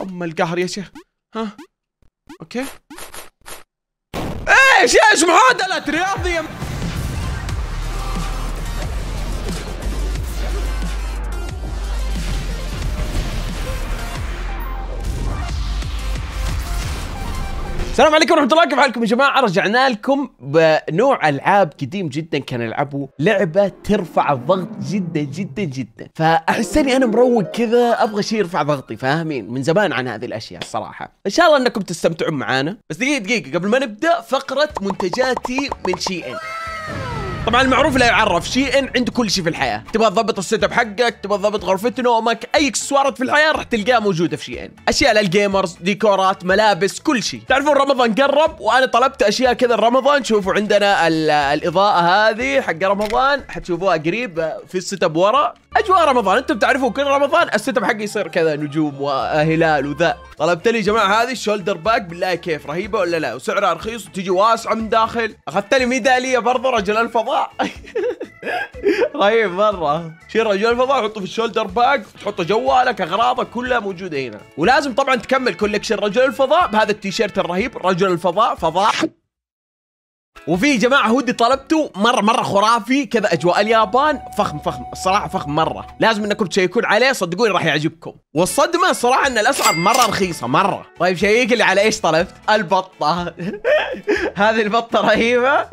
ام القهر يا شيخ ها اوكي ايش ايش معادله رياضيه السلام عليكم ورحمة الله كيف حالكم يا جماعة رجعنا لكم بنوع ألعاب قديم جدا كان ألعبه لعبة ترفع الضغط جدا جدا جدا فأحس أني أنا مروق كذا أبغى شيء يرفع ضغطي فاهمين من زمان عن هذه الأشياء الصراحة إن شاء الله أنكم تستمتعون معانا بس دقيقة دقيقة قبل ما نبدأ فقرة منتجاتي من شي إن طبعا المعروف لا يعرف شيء إن عند كل شيء في الحياه تبغى تضبط السيت اب حقك تبغى تضبط غرفه نومك اي اكسسوارات في الحياه راح تلقاها موجوده في شيء إن اشياء للجيمرز ديكورات ملابس كل شيء تعرفون رمضان قرب وانا طلبت اشياء كذا رمضان شوفوا عندنا الاضاءه هذه حق رمضان حتشوفوها قريب في السيت اب ورا اجواء رمضان انتم تعرفون كل رمضان السيت اب حقي يصير كذا نجوم وهلال وذا طلبت لي جماعه هذه الشولدر باك بالله كيف رهيبه ولا لا وسعرها رخيص وتجي واسعه من داخل اخذت لي ميداليه برضه رجل الفضاء رهيب مره شيل رجل الفضاء حطه في الشولدر باك تحطه جوالك اغراضك كلها موجوده هنا ولازم طبعا تكمل كولكشن رجل الفضاء بهذا التيشيرت الرهيب رجل الفضاء فضاء وفي جماعه هودي طلبته مره مره خرافي كذا اجواء اليابان فخم فخم الصراحه فخم مره لازم انكم تشيكون عليه صدقوني راح يعجبكم والصدمه الصراحه ان الاسعار مره رخيصه مره طيب شيك اللي على ايش طلبت البطه هذه البطه رهيبه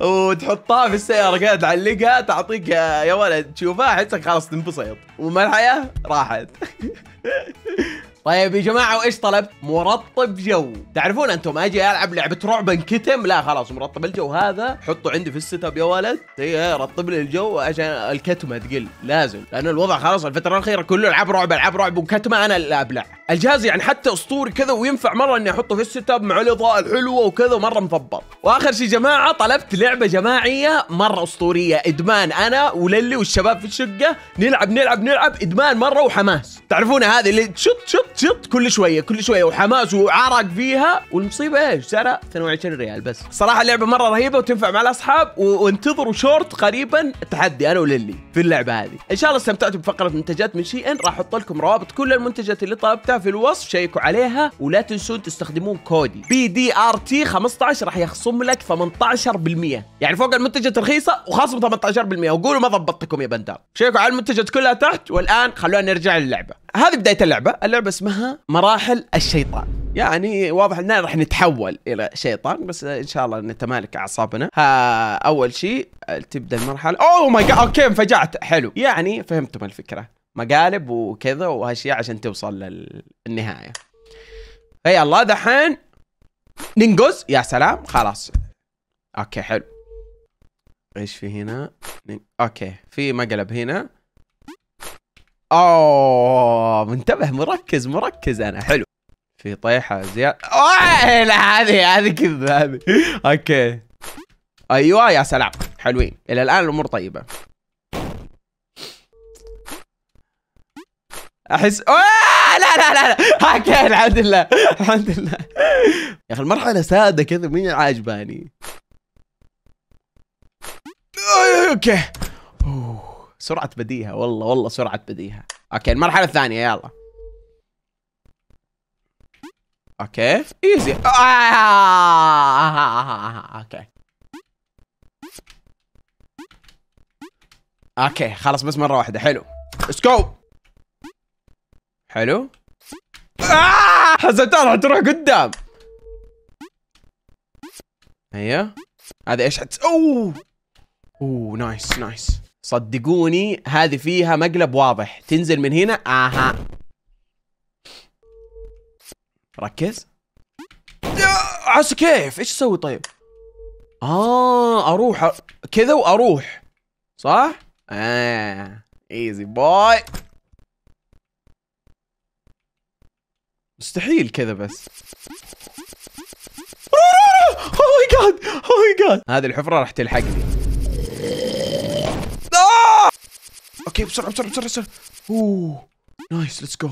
وتحطها في السياره قاعد تعلقها تعطيك يا ولد تشوفها حسك خلاص تنبسط وما الحياه راحت طيب يا جماعه وايش طلب مرطب جو تعرفون انتم اجي العب لعبه رعب انكتم لا خلاص مرطب الجو هذا حطه عندي في السيت اب يا ولد اي رطب لي الجو عشان الكتمه تقل لازم لان الوضع خلاص الفتره الاخيره كله العاب رعب العاب رعب وكتمه انا اللي ابلع الجهاز يعني حتى اسطوري كذا وينفع مره اني احطه في السيت اب مع الاضاءه الحلوه وكذا مره مضبط واخر شيء جماعه طلبت لعبه جماعيه مره اسطوريه ادمان انا وللي والشباب في الشقه نلعب نلعب نلعب ادمان مره وحماس تعرفون هذه اللي تشط شط تشط كل شويه كل شويه وحماس وعرق فيها والمصيبه ايش؟ سعرها 22 ريال بس صراحه اللعبه مره رهيبه وتنفع مع الاصحاب وانتظروا شورت قريبا تحدي انا وللي في اللعبه هذه ان شاء الله استمتعتوا بفقره منتجات من شي ان راح احط لكم روابط كل المنتجات اللي طلبتها في الوصف شيكوا عليها ولا تنسون تستخدمون كودي بي دي ار تي 15 راح يخصم لك 18% يعني فوق المنتجات الرخيصه وخصم 18% وقولوا ما ضبطتكم يا بندر شيكوا على المنتجات كلها تحت والان خلونا نرجع للعبه هذه بدايه اللعبه اللعبه اسمها مراحل الشيطان يعني واضح اننا راح نتحول الى شيطان بس ان شاء الله نتمالك اعصابنا ها اول شيء تبدا المرحله اوه ماي جاد اوكي انفجعت حلو يعني فهمتم الفكره مقالب وكذا واشياء عشان توصل للنهايه اي الله دحين ننقز يا سلام خلاص اوكي حلو ايش في هنا اوكي في مقلب هنا اوه منتبه مركز مركز انا حلو في طيحه زياده اوه لا هذه هذه كذا هذه اوكي ايوه يا سلام حلوين الى الان الامور طيبه احس أوه! لا لا لا لا اوكي الحمد لله الحمد لله يا اخي المرحله ساده كذا مين عاجباني اوكي أوه. سرعه بديهه والله والله سرعه بديهه اوكي المرحله الثانيه يلا اوكي ايزي آه، آه، آه، اوكي اوكي خلاص بس مره واحده حلو جو حلو آه حسبتها راح تروح قدام ايوه هذا ايش حتس اوه اوه نايس نايس صدقوني هذه فيها مقلب واضح تنزل من هنا اها ركز عسى كيف ايش اسوي طيب اه اروح كذا واروح صح اه ايزي باي مستحيل كذا بس اوه ماي جاد اوه ماي جاد oh oh هذه الحفره راح تلحقني اوكي بسرعه بسرعه بسرعه بسرعه اوه نايس ليتس جو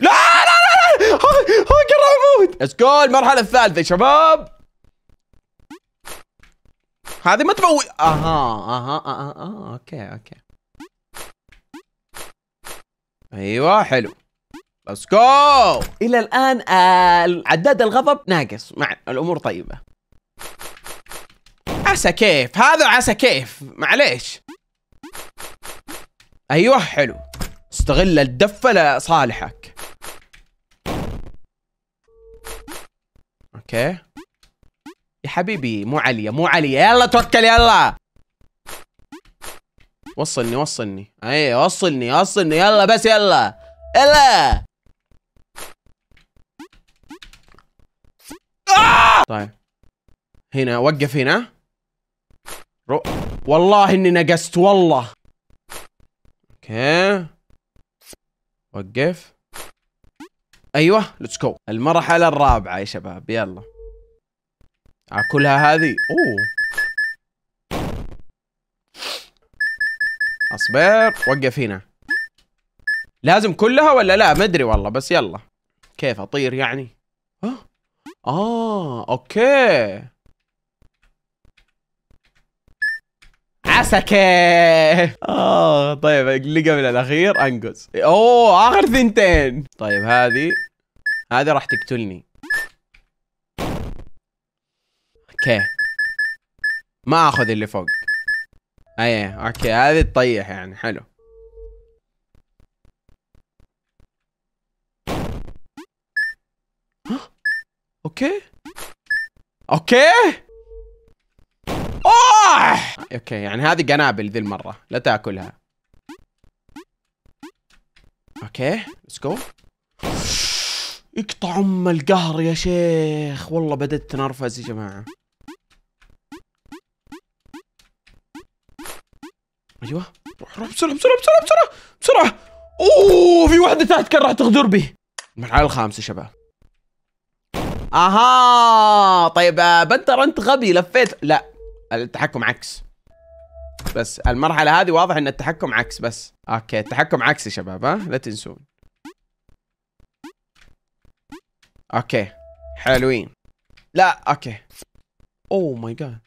لا لا لا لا هو قرر قرب يموت ليتس جو المرحله الثالثه يا شباب هذه ما تبوي اها اها اها اها اوكي اوكي ايوه حلو ليتس جو الى الان آه عداد الغضب ناقص مع الامور طيبه عسى كيف هذا عسى كيف معليش ايوه حلو استغل الدفة لصالحك اوكي يا حبيبي مو عليا مو عليا يلا توكل يلا وصلني وصلني اي أيوه، وصلني وصلني يلا بس يلا يلا آه! طيب هنا وقف هنا رو... والله اني نقست والله اوكي وقف ايوه ليتس جو المرحله الرابعه يا شباب يلا اكلها آه، هذه اوه اصبر وقف هنا لازم كلها ولا لا ما ادري والله بس يلا كيف اطير يعني اه اه اوكي عسكي اه طيب اللي قبل الاخير انقز اوه اخر ثنتين طيب هذه هذه راح تقتلني اوكي ما اخذ اللي فوق ايه اوكي هذه تطيح يعني حلو اوكي اوكي اوه اوكي يعني هذه قنابل ذي المره لا تاكلها اوكي ليتس جو اقطع ام القهر يا شيخ والله بدأت تنرفز يا جماعه ايوه روح روح بسرعه بسرعه بسرعه بسرعه بسرعه اوه في واحده تحت كان راح تغدر بي المرحله الخامسه شباب اها طيب آه، بنتر انت غبي لفيت لا التحكم عكس بس المرحلة هذه واضح ان التحكم عكس بس اوكي التحكم عكس يا شباب ها لا تنسون اوكي حلوين لا اوكي اوه ماي جاد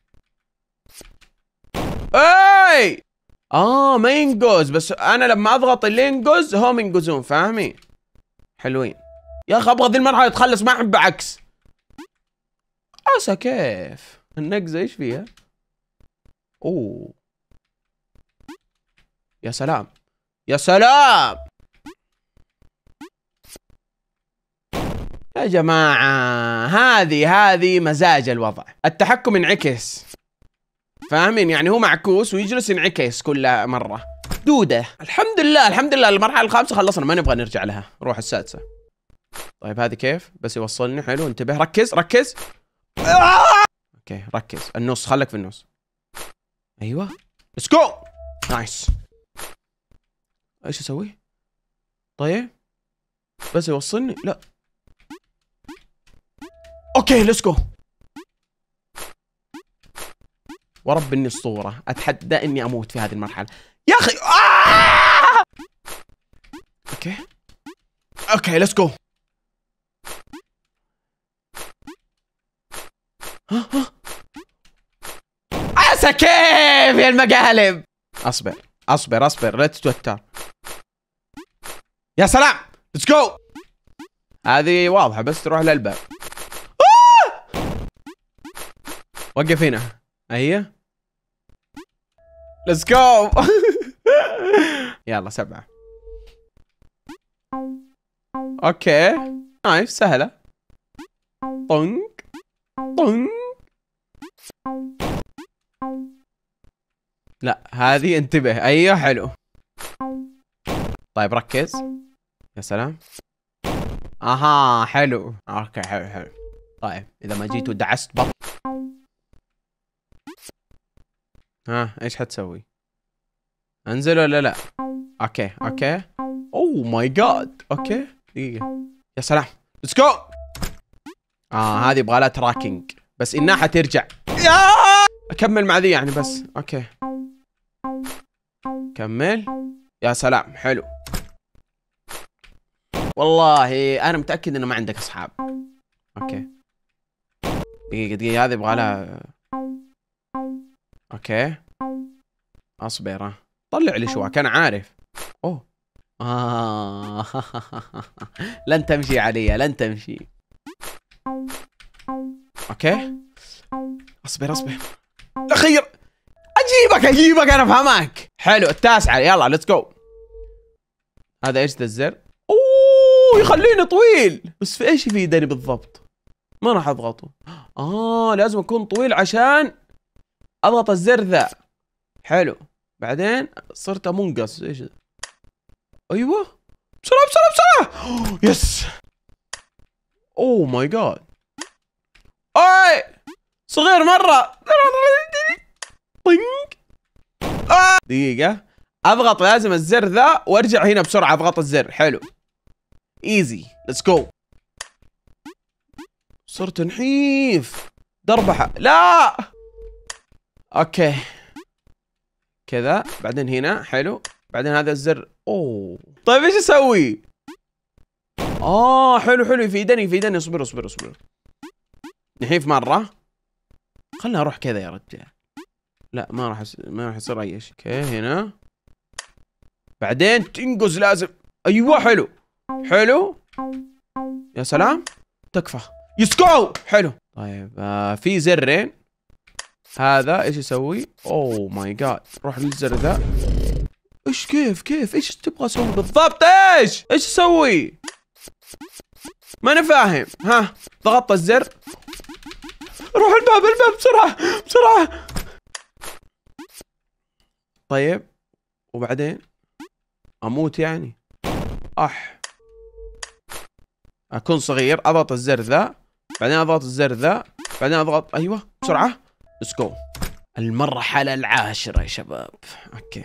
اي اه ما ينقز بس انا لما اضغط اللي ينقز هم ينقزون فاهمي حلوين يا اخي ابغى ذي المرحله تخلص ما احب عكس عسى آه، كيف النقزه ايش فيها اوه يا سلام يا سلام يا جماعة هذه هذه مزاج الوضع التحكم انعكس فاهمين يعني هو معكوس ويجلس ينعكس كل مرة دودة الحمد لله الحمد لله المرحلة الخامسة خلصنا ما نبغى نرجع لها نروح السادسة طيب هذه كيف بس يوصلني حلو انتبه ركز ركز آه! اوكي ركز النص خلك في النص ايوه ليتس جو نايس ايش اسوي؟ طيب بس يوصلني لا اوكي ليتس جو ورب اني الصورة اتحدى اني اموت في هذه المرحلة يا اخي آه! اوكي اوكي ليتس جو ها ها كيف يا المقالب اصبر اصبر اصبر لا تتوتر يا سلام ليتس جو هذه واضحه بس تروح للباب آه! وقف هنا هي ليتس جو يلا سبعه اوكي نايف سهله طنق طنق لا هذه انتبه ايوه حلو طيب ركز يا سلام اها حلو اوكي حلو حلو طيب اذا ما جيت ودعست بط ها ايش حتسوي انزل ولا لا اوكي اوكي اوه ماي جاد اوكي دقيقه يا سلام ليتس جو اه هذه يبغى لها تراكنج بس انها حترجع ياه اكمل مع ذي يعني بس اوكي كمل يا سلام حلو والله انا متاكد انه ما عندك اصحاب اوكي دقيقه دقيقه هذه يبغى لها اوكي اصبر طلع لي شواك انا عارف اوه آه. لن تمشي علي لن تمشي اوكي اصبر اصبر اخير اجيبك اجيبك انا افهمك حلو التاسعه يلا ليتس جو هذا ايش ذا الزر اوه يخليني طويل بس في ايش يفيدني بالضبط ما راح اضغطه اه لازم اكون طويل عشان اضغط الزر ذا حلو بعدين صرت امنقص ايش ذا ايوه بسرعه بسرعه بسرعه يس اوه ماي جاد اي صغير مره طنق آه. دقيقه اضغط لازم الزر ذا وارجع هنا بسرعه اضغط الزر حلو ايزي ليتس جو صرت نحيف دربحه لا اوكي كذا بعدين هنا حلو بعدين هذا الزر اوه طيب ايش اسوي؟ اه حلو حلو يفيدني يفيدني اصبر اصبر اصبر نحيف مره خلنا اروح كذا يا رجال لا ما راح أس... ما راح يصير اي شيء اوكي هنا بعدين تنقز لازم ايوه حلو حلو يا سلام تكفى يسكو حلو طيب آه في زرين هذا ايش يسوي اوه ماي جاد روح للزر ذا ايش كيف كيف ايش تبغى اسوي بالضبط ايش ايش اسوي ماني فاهم ها ضغطت الزر الباب الباب بسرعة بسرعة طيب وبعدين اموت يعني اح اكون صغير اضغط الزر ذا بعدين اضغط الزر ذا بعدين اضغط ايوه بسرعة ليتس جو المرحلة العاشرة يا شباب اوكي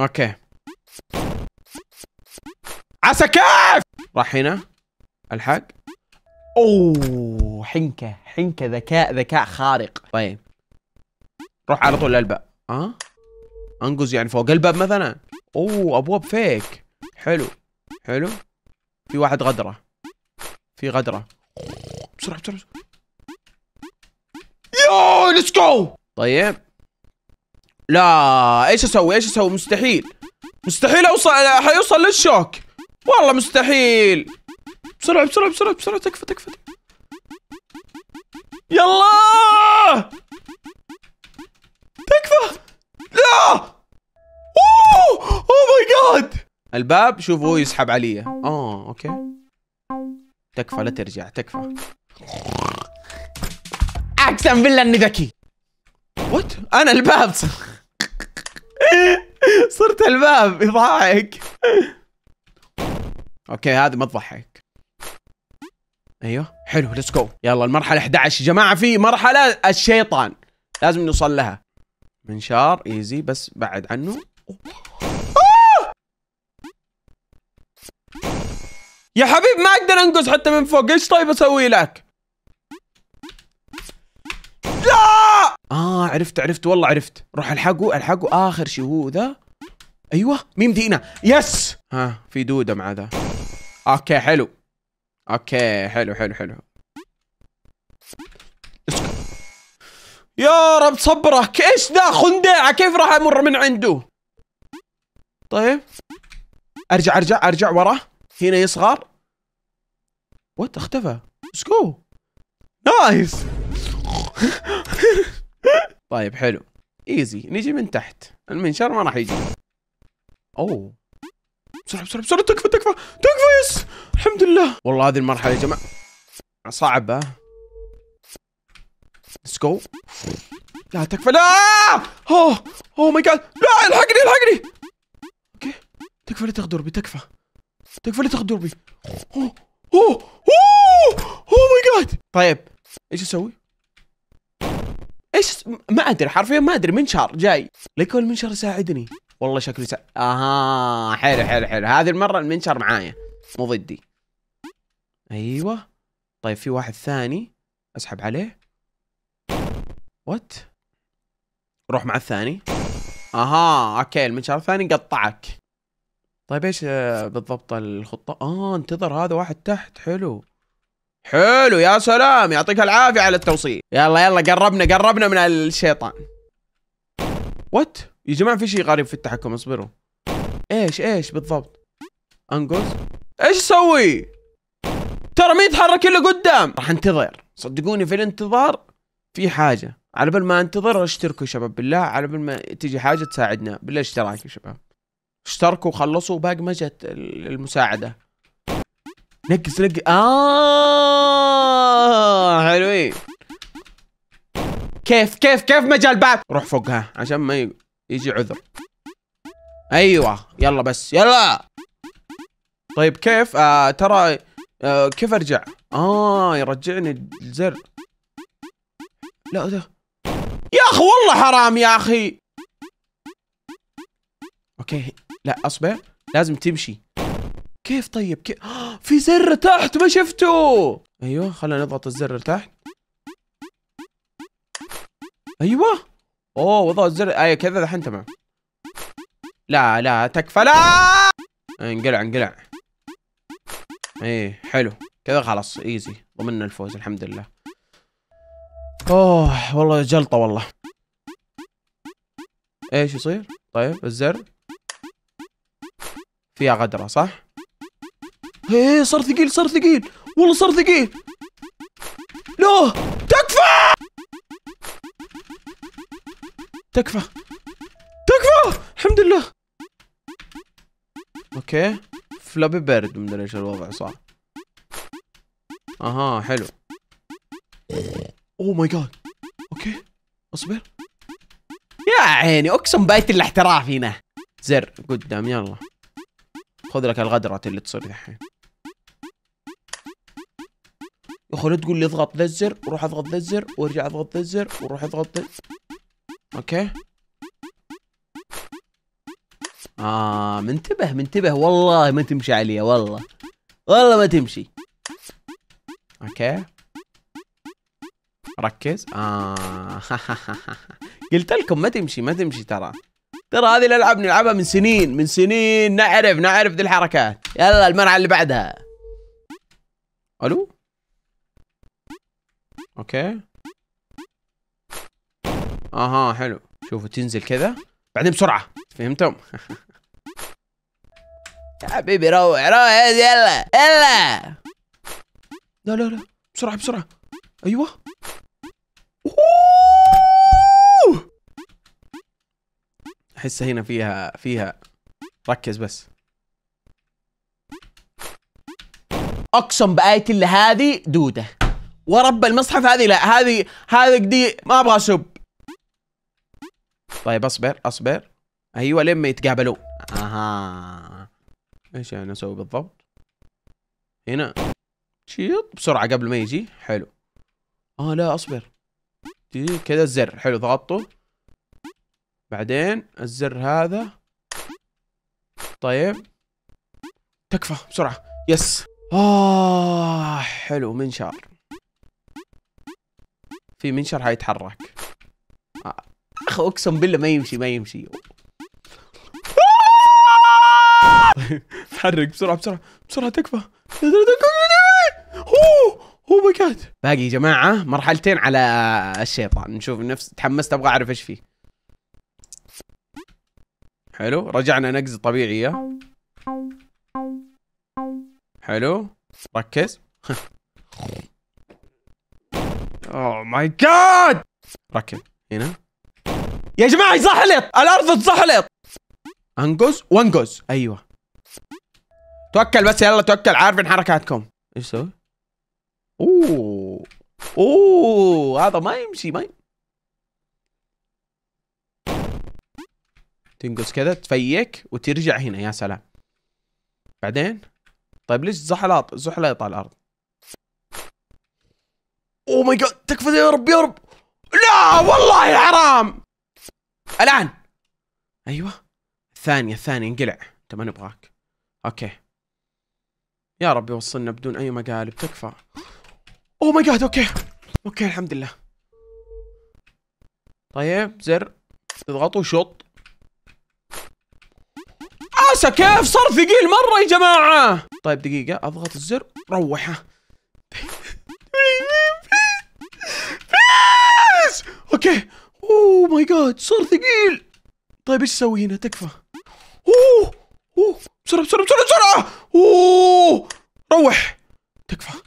اوكي عسى كيف راح هنا الحق اوه حنكه حنكه ذكاء ذكاء خارق طيب روح على طول للباب ها أه؟ انقز يعني فوق الباب مثلا اوه ابواب فيك حلو حلو في واحد غدره في غدره بسرعه بسرعه يو ليتس جو طيب لا ايش اسوي ايش اسوي مستحيل مستحيل اوصل حيوصل للشوك والله مستحيل بسرعة بسرعة بسرعة بسرعة تكفى تكفى يلا تكفى لا اوه اوه ماي جاد الباب شوفوا يسحب علي اه اوكي تكفى لا ترجع تكفى اقسم بالله اني ذكي وات انا الباب صرت الباب يضحك اوكي هذه ما تضحك ايوه حلو ليتس جو يلا المرحله 11 يا جماعه في مرحله الشيطان لازم نوصل لها منشار ايزي بس بعد عنه يا حبيب ما اقدر انقز حتى من فوق ايش طيب اسوي لك لا اه عرفت عرفت والله عرفت روح الحقه الحقه اخر شيء هو ذا ايوه ميم دينا يس ها في دوده مع ذا اوكي حلو اوكي حلو حلو حلو يا رب صبره ايش ذا خندعه كيف راح امر من عنده طيب ارجع ارجع ارجع وراه هنا يصغر وات اختفى جو نايس طيب حلو ايزي نجي من تحت المنشار ما راح يجي اوه oh. بسرعه بسرعه بسرعه تكفى تكفى تكفى يس الحمد لله والله هذه المرحله يا جماعه صعبه ليتس جو لا تكفى لا اوه اوه ماي جاد لا الحقني الحقني اوكي تكفى لا تغدر بي تكفى تكفى لا تغدر بي اوه اوه اوه اوه ماي جاد طيب ايش اسوي؟ ايش ما ادري حرفيا ما ادري منشار جاي ليكون المنشار يساعدني والله شكله اها حلو حلو حلو هذه المره المنشر معايا مو ضدي ايوه طيب في واحد ثاني اسحب عليه وات روح مع الثاني اها اوكي المنشار الثاني قطعك طيب ايش آه، بالضبط الخطه اه انتظر هذا واحد تحت حلو حلو يا سلام يعطيك العافيه على التوصيل يلا يلا قربنا قربنا من الشيطان وات يا جماعه في شيء غريب في التحكم اصبروا ايش ايش بالضبط انقز ايش اسوي ترى ما يتحرك الا قدام راح انتظر صدقوني في الانتظار في حاجه على بال ما انتظر اشتركوا يا شباب بالله على بال ما تجي حاجه تساعدنا بالله اشتراك يا شباب اشتركوا وخلصوا باقي ما جت المساعده نقز نقز اه حلوين كيف كيف كيف مجال بعد روح فوقها عشان ما يقول. يجي عذر ايوه يلا بس يلا طيب كيف آه ترى آه كيف ارجع اه يرجعني الزر لا ده. يا اخي والله حرام يا اخي اوكي لا اصبر لازم تمشي كيف طيب كيف في زر تحت ما شفته ايوه خلينا نضغط الزر تحت ايوه اوه وضع الزر ايوه كذا الحين تمام لا لا تكفى لا انقلع انقلع ايه حلو كذا خلاص ايزي ضمننا الفوز الحمد لله اوه والله جلطة والله ايش يصير؟ طيب الزر فيها غدرة صح؟ ايه صار ثقيل صار ثقيل والله صار ثقيل لا تكفى تكفى الحمد لله اوكي فلابي بيرد مدري ايش الوضع صح اها حلو اوه ماي جاد اوكي اصبر يا عيني اقسم بايت الاحتراف هنا زر قدام يلا خذ لك الغدرة اللي تصير دحين يا اخي لا تقول لي اضغط ذا الزر وروح اضغط ذا الزر وارجع اضغط ذا الزر وروح اضغط ذا اوكي آه منتبه منتبه والله ما تمشي عليه والله والله ما تمشي اوكي ركز آه قلت لكم ما تمشي ما تمشي ترى ترى هذه الالعاب نلعبها من سنين من سنين نعرف نعرف ذي الحركات يلا المرعى اللي بعدها الو اوكي اها حلو شوفوا تنزل كذا بعدين بسرعه فهمتم يا حبيبي روح روح يلا يلا لا لا لا بسرعه بسرعه ايوه احس هنا فيها فيها ركز بس اقسم بايه اللي هذه دوده ورب المصحف هذه لا هذه هذه دي ما ابغى اسب طيب اصبر اصبر ايوه لما يتقابلون اها ايش يعني اسوي بالضبط هنا شيط بسرعه قبل ما يجي حلو اه لا اصبر كذا الزر حلو ضغطته بعدين الزر هذا طيب تكفى بسرعه يس اه حلو منشار في منشار حيتحرك اخي اقسم بالله ما يمشي ما يمشي تحرك بسرعه بسرعه بسرعه تكفى اوه ماي جاد باقي يا جماعه مرحلتين على الشيطان نشوف نفس تحمست ابغى اعرف ايش فيه حلو رجعنا نقز طبيعيه حلو ركز اوه ماي جاد ركز هنا يا جماعه اتزحلط الارض تزحلط انقز وانقز ايوه توكل بس يلا توكل عارفين حركاتكم ايش سوي اوه اوه هذا ما يمشي ما تنقز كذا تفيك وترجع هنا يا سلام بعدين طيب ليش زحلاط زحليط على الارض اوه ماي جاد تكفى يا رب يا رب لا والله حرام الان ايوه الثانيه الثانيه انقلع انت ما نبغاك اوكي يا رب يوصلنا بدون اي مقالب تكفى اوه ماي جاد اوكي اوكي الحمد لله طيب زر اضغط شط عسى كيف صار ثقيل مرة يا جماعة طيب دقيقة اضغط الزر روحه اوكي اوه ماي جاد صار ثقيل طيب ايش اسوي هنا تكفى اوه اوه بسرعه بسرعه بسرعه بسرعه اوه روح تكفى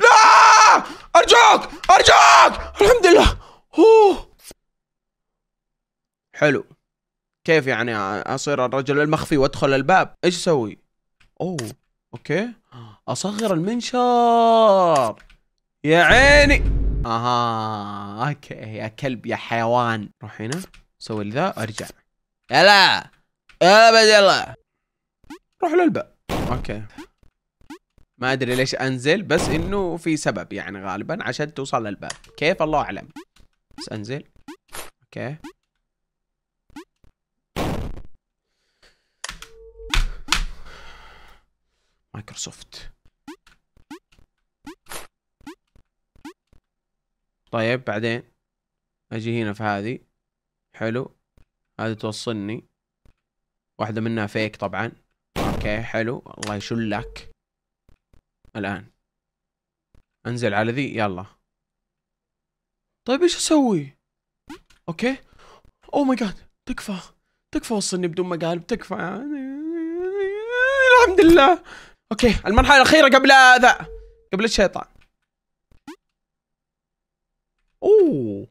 لا ارجوك ارجوك الحمد لله اوه حلو كيف يعني اصير الرجل المخفي وادخل الباب ايش اسوي اوه اوكي اصغر المنشار يا عيني اها اوكي يا كلب يا حيوان روح هنا سوي ذا ارجع يلا يلا بد يلا روح للباب اوكي ما ادري ليش انزل بس انه في سبب يعني غالبا عشان توصل للباب كيف الله اعلم بس انزل اوكي مايكروسوفت طيب بعدين اجي هنا في هذه حلو هذه توصلني واحدة منها فيك طبعا اوكي حلو الله يشلك الان انزل على ذي يلا طيب ايش اسوي اوكي اوه ماي جاد تكفى تكفى وصلني بدون مقالب تكفى الحمد لله اوكي المرحله الاخيره قبل ذا قبل الشيطان اوه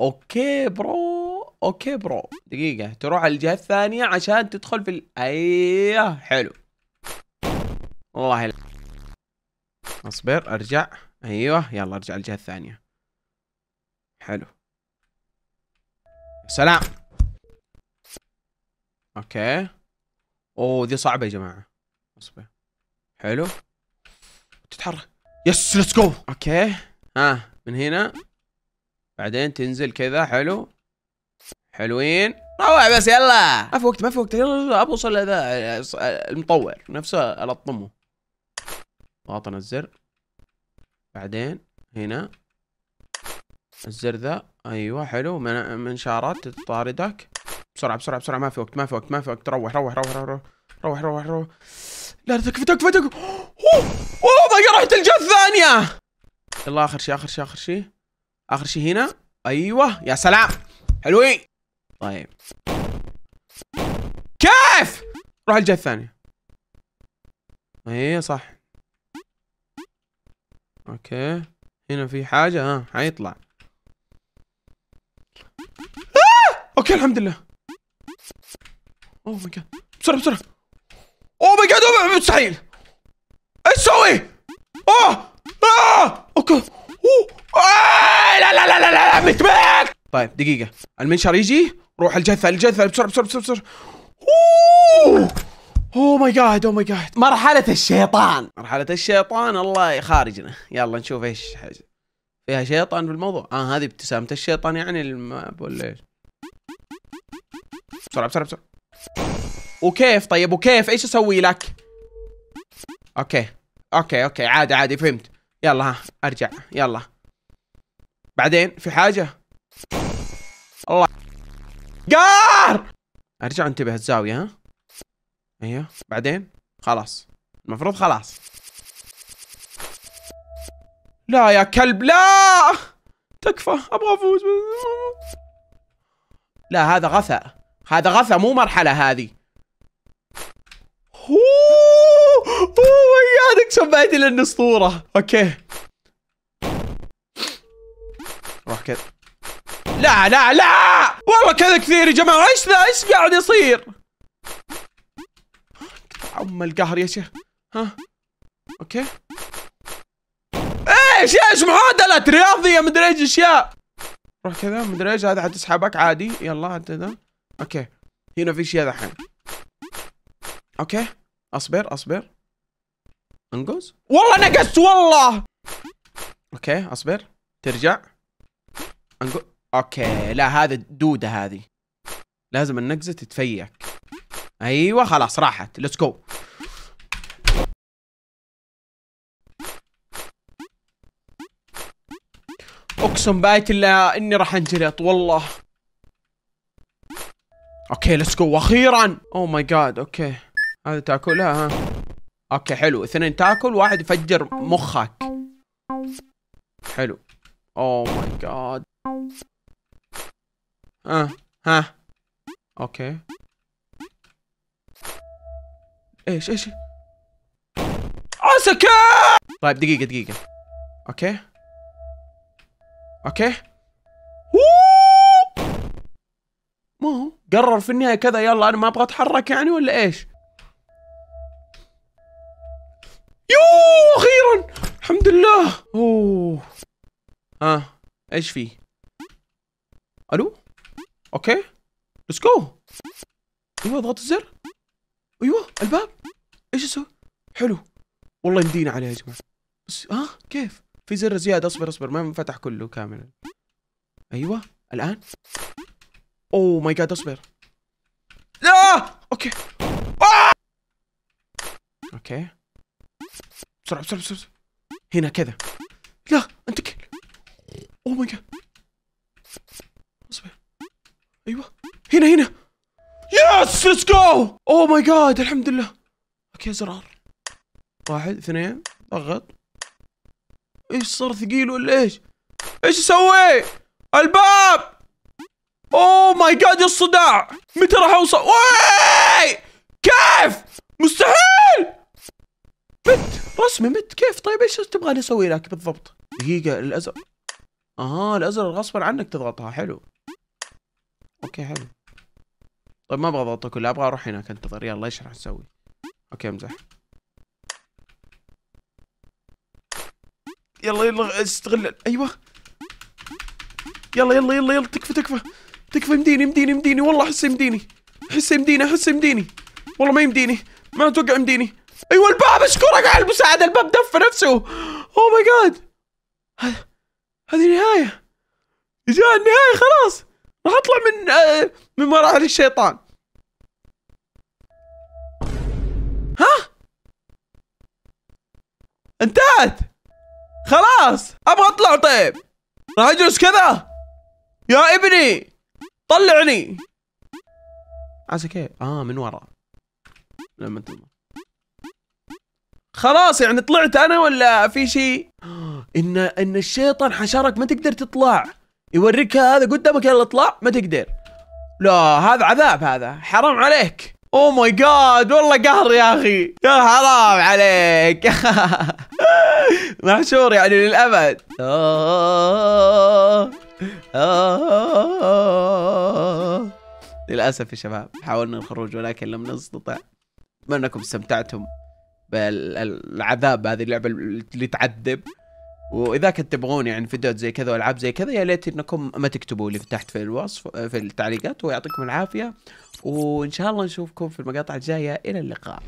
اوكي برو اوكي برو دقيقة تروح على الجهة الثانية عشان تدخل في ال... ايه حلو والله لا. اصبر ارجع ايوه يلا ارجع الجهة الثانية حلو سلام اوكي اوه دي صعبة يا جماعة اصبر حلو تتحرك يس ليتس جو اوكي ها من هنا بعدين تنزل كذا حلو حلوين روح بس يلا ما في وقت ما في وقت يلا ابغى اوصل آه، المطور نفسه الطمه باطن الزر بعدين هنا الزر ذا ايوه حلو من منشارات تطاردك بسرعه بسرعه بسرعه ما في وقت ما في وقت ما في وقت روح روح روح روح روح روح روح, روح. لا تكفي تكفي تكفي اوه اوه باقي رحت الجهه الثانيه يلا اخر شيء اخر شيء اخر شيء اخر شيء هنا ايوه يا سلام حلوين طيب كيف روح الجهه الثانيه اي صح اوكي هنا في حاجه ها حيطلع آه! اوكي الحمد لله اوه ماي جاد بسرعه بسرعه اوه ماي جاد مستحيل ايش تسوي؟ اوه اوه اوكي آه، لا لا لا لا لا متبك طيب دقيقة المنشار يجي روح الجثة الجثة بسرعة بسرعة بسرعة بسرعة اوه اوه ماي جاد اوه ماي جاد مرحلة الشيطان مرحلة الشيطان الله خارجنا يلا نشوف ايش حاجة فيها شيطان في الموضوع اه هذه ابتسامة الشيطان يعني الم... ولا ايش بسرعة بسرعة بسرعة وكيف طيب وكيف ايش اسوي لك؟ اوكي اوكي اوكي عادي عادي فهمت يلا ها ارجع يلا بعدين في حاجة الله قار ارجع انتبه الزاوية ها ايوه بعدين خلاص المفروض خلاص لا يا كلب لا تكفى ابغى افوز لا هذا غثى هذا غثى مو مرحلة هذه اوه اوه ماي جاد اقسم بالله اني اسطورة اوكي روح كذا لا لا لا والله كذا كثير يا جماعه ايش ذا ايش قاعد يصير عم القهر يا شيخ ها اوكي ايش ايش معادلة رياضية مدري ايش اشياء روح كذا مدري ايش هذا حتسحبك عادي يلا انت ذا اوكي هنا في شيء ذحين اوكي اصبر اصبر انقز والله نقصت والله اوكي اصبر ترجع أنقو... اوكي لا هذا دودة هذه لازم النقزة تتفيك ايوه خلاص راحت ليتس جو اقسم بايت الله اني راح انجلط والله اوكي ليتس جو اخيرا او ماي جاد اوكي هذا تاكلها ها اوكي حلو اثنين تاكل واحد يفجر مخك حلو Oh my god. Uh, ها اوكي ايش ايش عسكر طيب دقيقة دقيقة اوكي اوكي ما هو قرر في النهاية كذا يلا انا ما ابغى اتحرك يعني ولا ايش؟ يو اخيرا الحمد لله اوه ها آه. ايش في الو اوكي ليتس جو ايوه اضغط الزر ايوه الباب ايش اسوي حلو والله يمدينا عليه يا جماعه بس ها آه كيف في زر زياده اصبر اصبر ما انفتح كله كاملا ايوه الان اوه ماي جاد اصبر لا اوكي اوكي بسرعه بسرعه بسرعه هنا كذا لا انت ك... اوه ماي جاد اصبر ايوه هنا هنا يس ليتس جو اوه ماي جاد الحمد لله اوكي زرار واحد اثنين ضغط ايش صار ثقيل ولا ايش؟ ايش اسوي؟ الباب اوه ماي جاد يا الصداع متى راح اوصل؟ واي كيف؟ مستحيل مت رسمي مت كيف طيب ايش تبغاني اسوي لك بالضبط؟ دقيقة الازرق اها الازرق غصبا عنك تضغطها حلو اوكي حلو طيب ما ابغى اضغطها كلها ابغى اروح هناك انتظر يلا ايش راح نسوي اوكي امزح يلا يلا استغل ايوه يلا يلا يلا يلا تكفى تكفى تكفى يمديني يمديني يمديني والله احس يمديني احس يمديني احس يمديني والله ما يمديني ما اتوقع يمديني ايوه الباب اشكرك على المساعده الباب دف نفسه اوه ماي جاد هذه نهايه جاء النهايه خلاص راح اطلع من آه، من مراحل الشيطان ها انتهت خلاص ابغى اطلع طيب راح اجلس كذا يا ابني طلعني عسى كيف اه من ورا لما انت خلاص يعني طلعت انا ولا في شيء ان ان الشيطان حشرك ما تقدر تطلع يوريك هذا قدامك يلا اطلع ما تقدر لا هذا عذاب هذا حرام عليك او ماي جاد والله قهر يا اخي يا حرام عليك محشور يعني للابد للاسف يا شباب حاولنا الخروج ولكن لم نستطع اتمنى انكم استمتعتم العذاب هذه اللعبه اللي تعذب واذا كنت تبغون يعني فيديوهات زي كذا والعاب زي كذا يا ليت انكم ما تكتبوا لي تحت في الوصف في التعليقات ويعطيكم العافيه وان شاء الله نشوفكم في المقاطع الجايه الى اللقاء